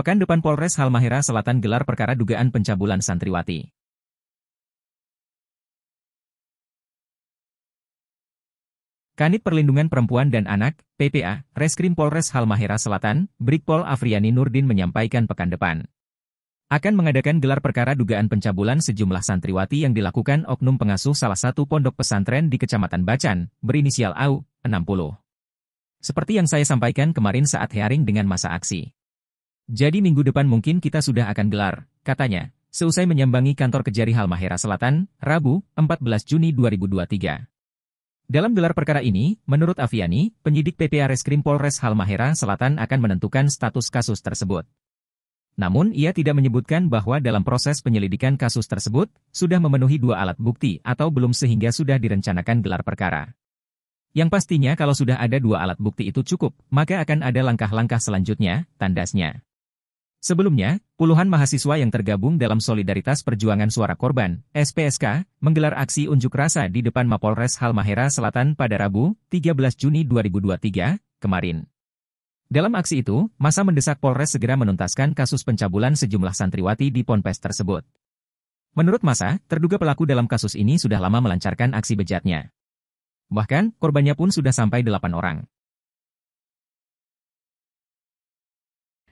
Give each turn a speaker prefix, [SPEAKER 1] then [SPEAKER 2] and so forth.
[SPEAKER 1] Pekan depan Polres Halmahera Selatan gelar perkara dugaan pencabulan santriwati. Kanit Perlindungan
[SPEAKER 2] Perempuan dan Anak, PPA, Reskrim Polres Halmahera Selatan, Brigpol Afriani Nurdin menyampaikan pekan depan. Akan mengadakan gelar perkara dugaan pencabulan sejumlah santriwati yang dilakukan oknum pengasuh salah satu pondok pesantren di Kecamatan Bacan, berinisial AU, 60. Seperti yang saya sampaikan kemarin saat hearing dengan masa aksi. Jadi minggu depan mungkin kita sudah akan gelar, katanya, seusai menyambangi kantor Kejari Halmahera Selatan, Rabu, 14 Juni 2023. Dalam gelar perkara ini, menurut Aviani, penyidik PPA Reskrim Polres Halmahera Selatan akan menentukan status kasus tersebut. Namun, ia tidak menyebutkan bahwa dalam proses penyelidikan kasus tersebut, sudah memenuhi dua alat bukti atau belum sehingga sudah direncanakan gelar perkara. Yang pastinya kalau sudah ada dua alat bukti itu cukup, maka akan ada langkah-langkah selanjutnya, tandasnya. Sebelumnya, puluhan mahasiswa yang tergabung dalam Solidaritas Perjuangan Suara Korban, SPSK, menggelar aksi unjuk rasa di depan Mapolres Halmahera Selatan pada Rabu, 13 Juni 2023, kemarin. Dalam aksi itu, masa mendesak Polres segera menuntaskan kasus pencabulan sejumlah santriwati di Ponpes tersebut. Menurut masa, terduga pelaku dalam kasus ini sudah lama melancarkan aksi bejatnya. Bahkan, korbannya pun sudah sampai
[SPEAKER 1] delapan orang.